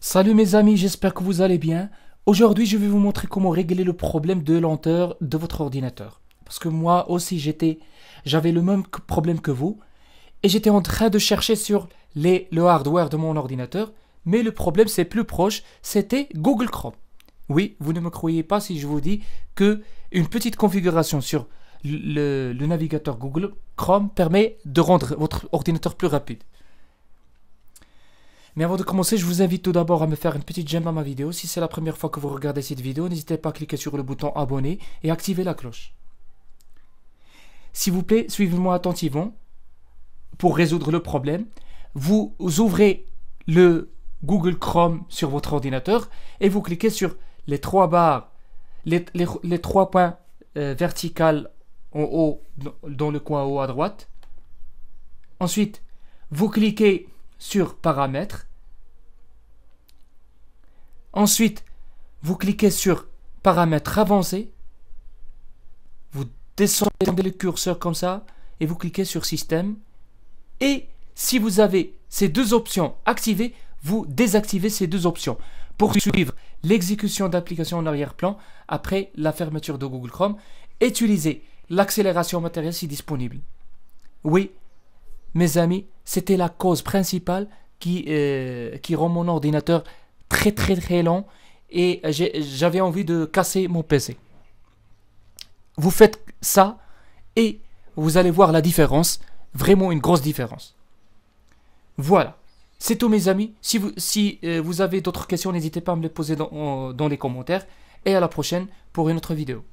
Salut mes amis, j'espère que vous allez bien. Aujourd'hui, je vais vous montrer comment régler le problème de lenteur de votre ordinateur. Parce que moi aussi, j'étais, j'avais le même problème que vous. Et j'étais en train de chercher sur les, le hardware de mon ordinateur. Mais le problème, c'est plus proche, c'était Google Chrome. Oui, vous ne me croyez pas si je vous dis que une petite configuration sur le, le navigateur Google Chrome permet de rendre votre ordinateur plus rapide. Mais avant de commencer, je vous invite tout d'abord à me faire une petite j'aime à ma vidéo. Si c'est la première fois que vous regardez cette vidéo, n'hésitez pas à cliquer sur le bouton abonner et activer la cloche. S'il vous plaît, suivez-moi attentivement pour résoudre le problème. Vous ouvrez le Google Chrome sur votre ordinateur et vous cliquez sur les trois barres, les, trois points euh, verticales en haut, dans le coin haut à droite. Ensuite, vous cliquez sur paramètres Ensuite, vous cliquez sur Paramètres avancés. Vous descendez le curseur comme ça et vous cliquez sur Système. Et si vous avez ces deux options activées, vous désactivez ces deux options pour suivre l'exécution d'applications en arrière-plan après la fermeture de Google Chrome. Utilisez l'accélération matérielle si disponible. Oui, mes amis, c'était la cause principale qui, euh, qui rend mon ordinateur très très très lent et j'avais envie de casser mon PC. Vous faites ça et vous allez voir la différence, vraiment une grosse différence. Voilà, c'est tout mes amis. Si vous, si, euh, vous avez d'autres questions, n'hésitez pas à me les poser dans euh, les commentaires. Et à la prochaine pour une autre vidéo.